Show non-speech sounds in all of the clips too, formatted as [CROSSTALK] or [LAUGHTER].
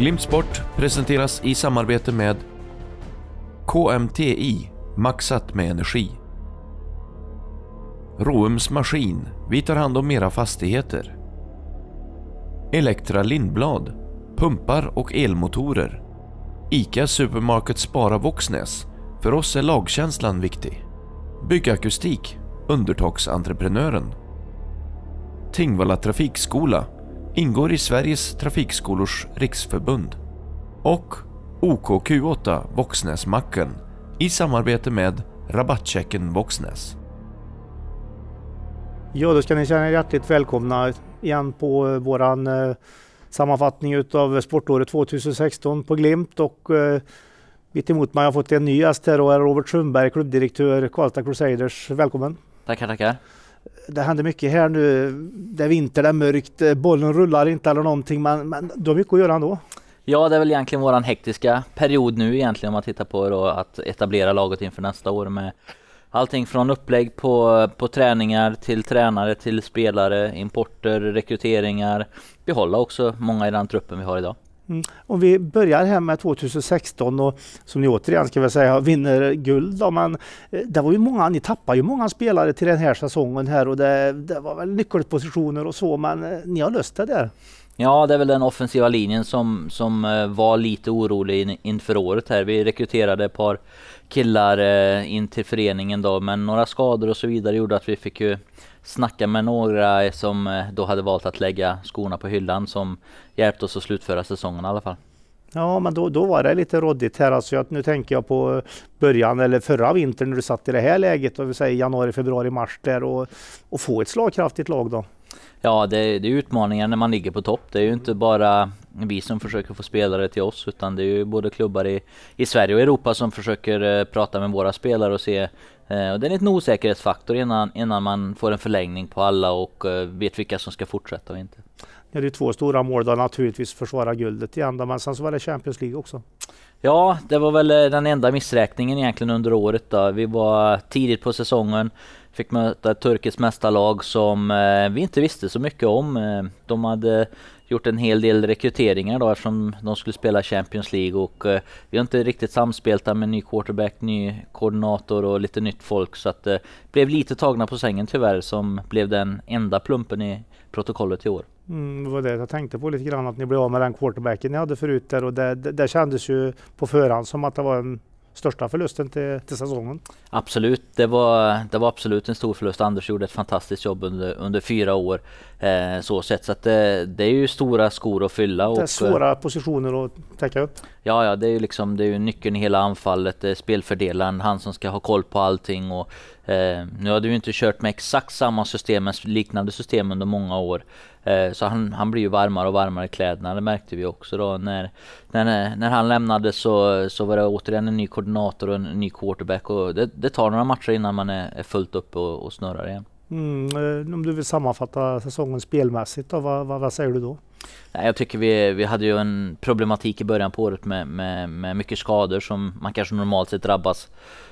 Glimpsport presenteras i samarbete med KMTI, maxat med energi. Roums Maskin, vi tar hand om era fastigheter. Elektra Lindblad, pumpar och elmotorer. ICA Supermarket Spara Våxnäs, för oss är lagkänslan viktig. Byggakustik, undertaksentreprenören. Tingvalla Trafikskola, ingår i Sveriges Trafikskolors Riksförbund och OKQ8 Våxnäsmacken i samarbete med Rabattchecken Voxnäs. Ja, då ska ni känna er hjärtligt välkomna igen på eh, våran eh, sammanfattning av sportåret 2016 på Glimt och eh, mitt emot mig har jag fått en ny gäst här och är Robert Sundberg, klubbdirektör Karlstad Crusaders. Välkommen! Tackar, tackar! det händer mycket här nu. Det är vinter, det är mörkt, eh, bollen rullar inte eller någonting men, men du har mycket att göra ändå. Ja, det är väl egentligen våran hektiska period nu egentligen om man tittar på att etablera laget inför nästa år med allting från upplägg på, på träningar till tränare till spelare, importer, rekryteringar, behålla också många i den truppen vi har idag. Mm. Om vi börjar här med 2016 och som ni återigen ska väl säga vinner guld. Då, men eh, det var ju många, ni tappade ju många spelare till den här säsongen här och det, det var väl nyckelpositioner och så men eh, ni har löst det där. Ja, det är väl den offensiva linjen som, som eh, var lite orolig in, inför året här. Vi rekryterade ett par killar in till föreningen då, men några skador och så vidare gjorde att vi fick ju snackade med några som eh, då hade valt att lägga skorna på hyllan som hjälpte oss att slutföra säsongen i alla fall. Ja, men då, då var det lite råddigt här. Alltså, jag, nu tänker jag på eh, början eller förra vintern när du satt i det här läget, och vi säger januari, februari, mars där och, och få ett slagkraftigt lag då. Ja, det, det är utmaningar när man ligger på topp. Det är ju inte bara vi som försöker få spelare till oss utan det är ju både klubbar i, i Sverige och Europa som försöker eh, prata med våra spelare och se eh, och det är en liten osäkerhetsfaktor innan, innan man får en förlängning på alla och eh, vet vilka som ska fortsätta och inte. Ni hade ju två stora mål då naturligtvis försvara guldet igen då, men sen så var det Champions League också. Ja, det var väl eh, den enda missräkningen egentligen under året då. Vi var tidigt på säsongen Fick möta ett turkiskt mästarlag som eh, vi inte visste så mycket om. Eh, de hade gjort en hel del rekryteringar då eftersom de skulle spela Champions League och eh, vi har inte riktigt samspelat med ny quarterback, ny koordinator och lite nytt folk så att eh, blev lite tagna på sängen tyvärr som blev den enda plumpen i protokollet i år. Mm, det var det jag tänkte på lite grann att ni blev av med den quarterbacken ni hade förut där och det, det, det kändes ju på förhand som att det var en största förlusten till, till säsongen. Absolut, det var, det var absolut en stor förlust. Anders gjorde ett fantastiskt jobb under, under fyra år. Eh, så sett. så att det, eh, det, är ju stora skor att fylla. Det är svåra positioner att täcka upp. Ja, ja, det är ju liksom det är ju nyckeln i hela anfallet, det är spelfördelaren, han som ska ha koll på allting och eh, nu har du ju inte kört med exakt samma system, men liknande system under många år. Eh, så han, han blir ju varmare och varmare i kläderna, det märkte vi också då. När, när, när han lämnade så, så var det återigen en ny koordinator och en ny quarterback och det, det tar några matcher innan man är, är fullt upp och, och snurrar igen. Mm, eh, om du vill sammanfatta säsongen spelmässigt då, vad, vad, vad säger du då? jag tycker vi, vi hade ju en problematik i början på året med, med, med mycket skador som man kanske normalt sett drabbas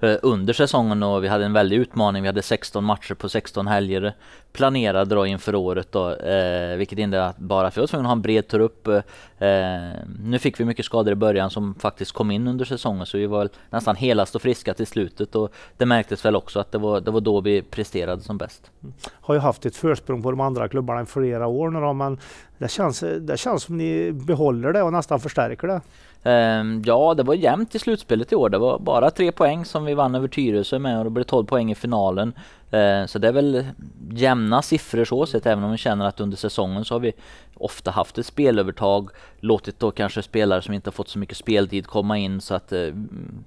eh, under säsongen och vi hade en väldig utmaning. Vi hade 16 matcher på 16 helger planerade då inför året då, eh, vilket innebar att vi var tvungna att ha en bred trupp. Eh, eh, nu fick vi mycket skador i början som faktiskt kom in under säsongen så vi var nästan helast och friska till slutet och det märktes väl också att det var, det var då vi presterade som bäst. Har ju haft ett försprång på de andra klubbarna i flera år nu då, men det känns, det känns som ni behåller det och nästan förstärker det. Ehm, ja, det var jämnt i slutspelet i år. Det var bara tre poäng som vi vann över Tyresö med och det blev 12 poäng i finalen. Eh, så det är väl jämna siffror så sett även om vi känner att under säsongen så har vi ofta haft ett spelövertag. Låtit då kanske spelare som inte har fått så mycket speltid komma in så att eh,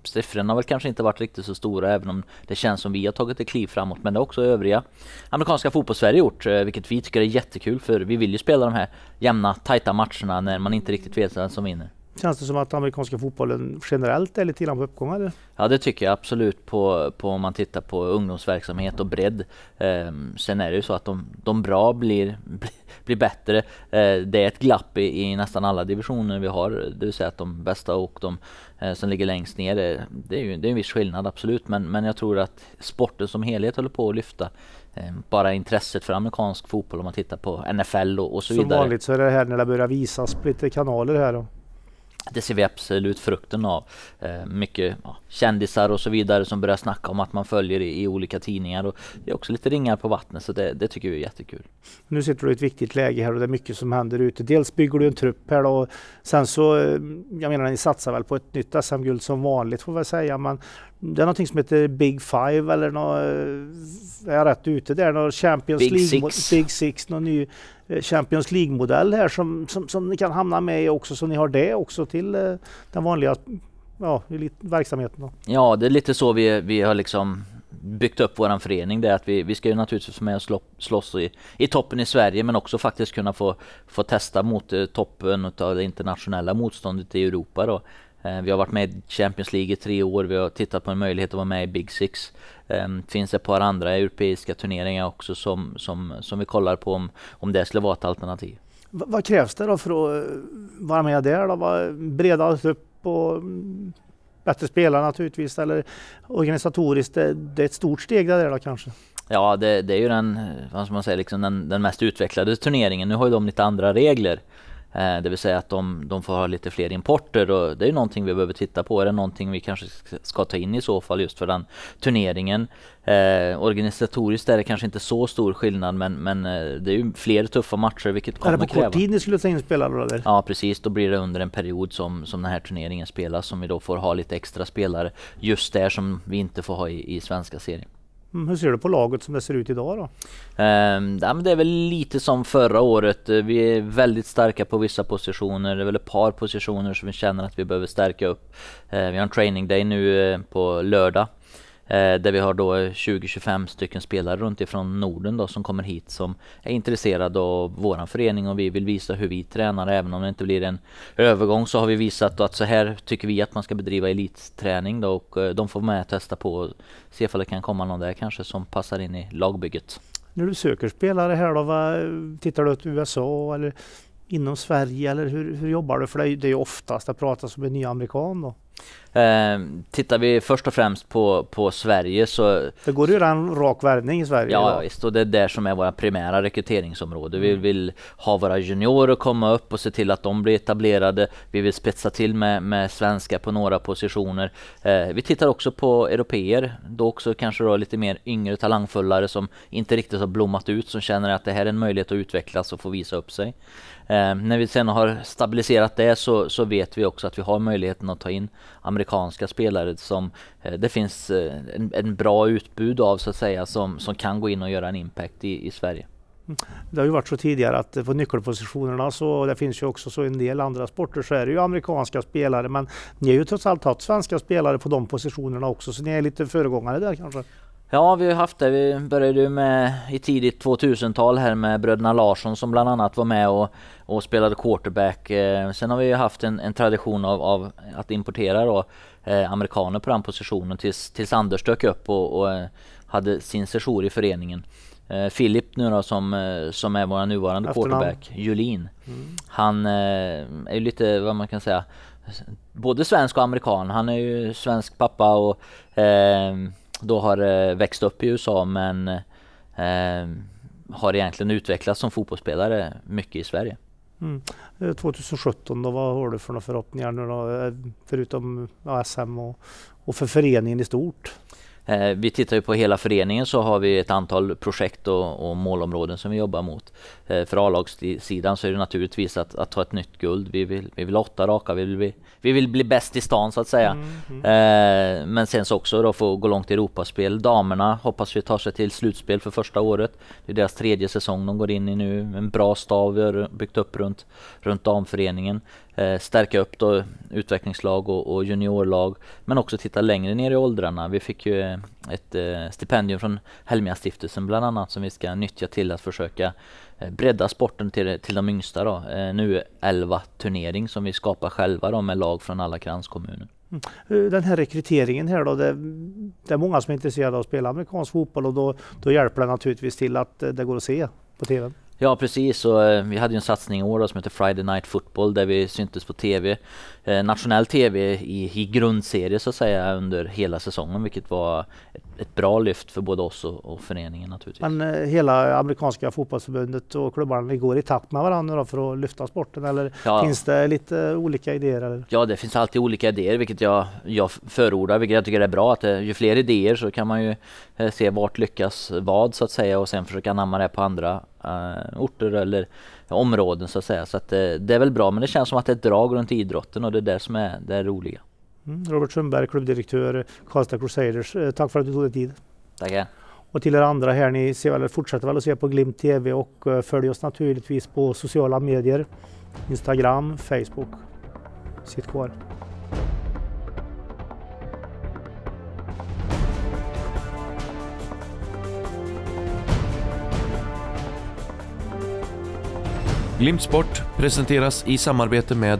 siffrorna har väl kanske inte varit riktigt så stora även om det känns som vi har tagit ett kliv framåt. Men det har också övriga amerikanska fotbollssverige gjort eh, vilket vi tycker är jättekul för vi vill ju spela de här jämna tajta matcherna när man inte riktigt vet vem som vinner. Känns det som att amerikanska fotbollen generellt är lite grann på uppgång eller? Ja det tycker jag absolut på, på om man tittar på ungdomsverksamhet och bredd. Eh, sen är det ju så att de, de bra blir, [LAUGHS] blir, bättre. Eh, det är ett glapp i, i, nästan alla divisioner vi har, det vill säga att de bästa och de eh, som ligger längst ner, eh, det är ju det är en viss skillnad absolut. Men, men jag tror att sporten som helhet håller på att lyfta ehm, bara intresset för amerikansk fotboll om man tittar på NFL och, så vidare. Som vanligt så är det här när det börjar visas på lite kanaler här. Då det ser vi absolut frukten av. Eh, mycket ja, kändisar och så vidare som börjar snacka om att man följer i, i olika tidningar. Och det är också lite ringar på vattnet så det, det, tycker vi är jättekul. Nu sitter du i ett viktigt läge här och det är mycket som händer ute. Dels bygger du en trupp här och sen så, eh, jag menar ni satsar väl på ett nytt SM-guld som vanligt får vi säga. Men det är någonting som heter Big Five eller något, är jag rätt ute där? Någon Champions Big League, Six. Big Six, någon ny eh, Champions League-modell här som, som, som, ni kan hamna med i också, så ni har det också till eh, den vanliga ja, verksamheten. Då. Ja, det är lite så vi, vi har liksom byggt upp våran förening. Det är att vi, vi ska ju naturligtvis vara med och slåss i, i toppen i Sverige men också faktiskt kunna få, få testa mot eh, toppen av det internationella motståndet i Europa. Då. Eh, vi har varit med i Champions League i tre år, vi har tittat på en möjlighet att vara med i Big Six. Det ehm, finns ett par andra europeiska turneringar också som, som, som vi kollar på om, om det skulle vara ett alternativ. V vad krävs det då för att eh, vara med där? Då? Vad upp och mm, bättre spelare naturligtvis eller organisatoriskt? Det, det är ett stort steg det där då kanske? Ja, det, det, är ju den, eh, vad man säga, liksom den, den, mest utvecklade turneringen. Nu har ju de lite andra regler. Eh, det vill säga att de, de, får ha lite fler importer och det är någonting vi behöver titta på. Är det någonting vi kanske ska ta in i så fall just för den turneringen? Eh, organisatoriskt är det kanske inte så stor skillnad men, men eh, det är ju fler tuffa matcher vilket kommer kräva... Är det på kort tid ni skulle ta in spelare eller? Ja precis, då blir det under en period som, som den här turneringen spelas som vi då får ha lite extra spelare just där som vi inte får ha i, i svenska serien. Mm, hur ser du på laget som det ser ut idag då? Um, det är väl lite som förra året. Vi är väldigt starka på vissa positioner. Det är väl ett par positioner som vi känner att vi behöver stärka upp. Uh, vi har en training day nu eh, på lördag. Eh, där vi har då 20-25 stycken spelare runt ifrån Norden då som kommer hit som är intresserade av våran förening och vi vill visa hur vi tränar även om det inte blir en övergång så har vi visat att så här tycker vi att man ska bedriva elitträning då och eh, de får med och testa på och se om det kan komma någon där kanske som passar in i lagbygget. När du söker spelare här då, va, tittar du åt USA eller inom Sverige eller hur, hur jobbar du? För det är ju oftast det pratas om en ny amerikan då. Ehm, tittar vi först och främst på, på Sverige så... Det går ju redan rak värvning i Sverige. Ja, visst, och det är där som är våra primära rekryteringsområden. Mm. Vi vill ha våra juniorer komma upp och se till att de blir etablerade. Vi vill spetsa till med, med svenska på några positioner. Eh, vi tittar också på europeer, då också kanske då lite mer yngre talangfullare som inte riktigt har blommat ut, som känner att det här är en möjlighet att utvecklas och få visa upp sig. Eh, när vi sen har stabiliserat det så, så vet vi också att vi har möjligheten att ta in amerikanska amerikanska spelare som eh, det finns eh, en, en, bra utbud av så att säga som, som kan gå in och göra en impact i, i Sverige. Det har ju varit så tidigare att eh, på nyckelpositionerna så det finns ju också så en del andra sporter så är det ju amerikanska spelare men ni har ju trots allt haft svenska spelare på de positionerna också så ni är lite föregångare där kanske? Ja, vi har haft det. Vi började ju med i tidigt 2000-tal här med bröderna Larsson som bland annat var med och, och spelade quarterback. Eh, sen har vi ju haft en, en tradition av, av, att importera då, eh, amerikaner på den positionen tills, tills Anders dök upp och, och eh, hade sin session i föreningen. Eh, Filip nu då som, som är vår nuvarande Efternamn. quarterback, Julin. Mm. Han är ju lite, vad man kan säga, både svensk och amerikan. Han är ju svensk pappa och då har eh, växt upp i USA men eh, har egentligen utvecklats som fotbollsspelare mycket i Sverige. Mm. 2017 eh, då, vad har du för några förhoppningar nu då? Förutom ja, SM och, och för föreningen i stort? Eh, vi tittar ju på hela föreningen så har vi ett antal projekt och, och målområden som vi jobbar mot. Eh, för A-lagssidan så är det naturligtvis att, att, ta ett nytt guld. Vi vill, vi vill åtta raka, vi vill bli, vi vill bli bäst i stan så att säga. Mm, mm. Eh, men sen så också då få gå långt i Europaspel. Damerna hoppas vi tar sig till slutspel för första året. Det är deras tredje säsong de går in i nu. En bra stav vi har byggt upp runt, runt damföreningen. Eh, stärka upp då utvecklingslag och, och, juniorlag men också titta längre ner i åldrarna. Vi fick ju eh, ett eh, stipendium från Helmia-stiftelsen bland annat som vi ska nyttja till att försöka bredda sporten till, till de yngsta då. Nu 11 turnering som vi skapar själva då med lag från alla kranskommuner. Mm. Den här rekryteringen här då, det, det, är många som är intresserade av att spela amerikansk fotboll och då, då hjälper det naturligtvis till att det går att se på TVn. Ja precis, och eh, vi hade ju en satsning i år då, som heter Friday Night Football där vi syntes på TV, eh, nationell TV i, i grundserie så att säga under hela säsongen vilket var ett, ett bra lyft för både oss och, och föreningen naturligtvis. Men eh, hela amerikanska fotbollsförbundet och klubbarna går i takt med varandra då, för att lyfta sporten eller ja. finns det lite olika idéer? Eller? Ja det finns alltid olika idéer vilket jag, jag förordar vilket jag tycker är bra att eh, ju fler idéer så kan man ju eh, se vart lyckas vad så att säga och sen försöka anamma det på andra Eh, orter eller områden så att säga. Så att, eh, det är väl bra men det känns som att det är ett drag runt idrotten och det är det som är det är roliga. Mm, Robert Sundberg, klubbdirektör Karlstad Crusaders. Eh, tack för att du tog dig tid. Tackar. Och till er andra här, ni ser väl, fortsätter väl att se på Glimt TV och följ oss naturligtvis på sociala medier. Instagram, Facebook. Sitt kvar. Glimt Sport presenteras i samarbete med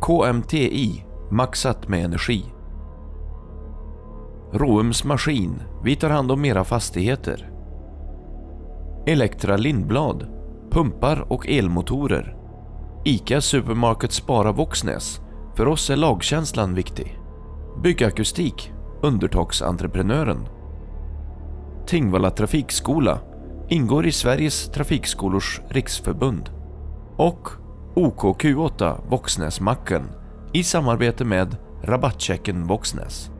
KMTI, maxat med energi. Roums Maskin, vi tar hand om era fastigheter. Elektra Lindblad, pumpar och elmotorer. ICA Supermarket Spara Våxnäs, för oss är lagkänslan viktig. Byggakustik, undertaksentreprenören. Tingvalla Trafikskola, ingår i Sveriges Trafikskolors Riksförbund och OKQ8 Våxnäsmacken i samarbete med Rabattchecken Våxnäs.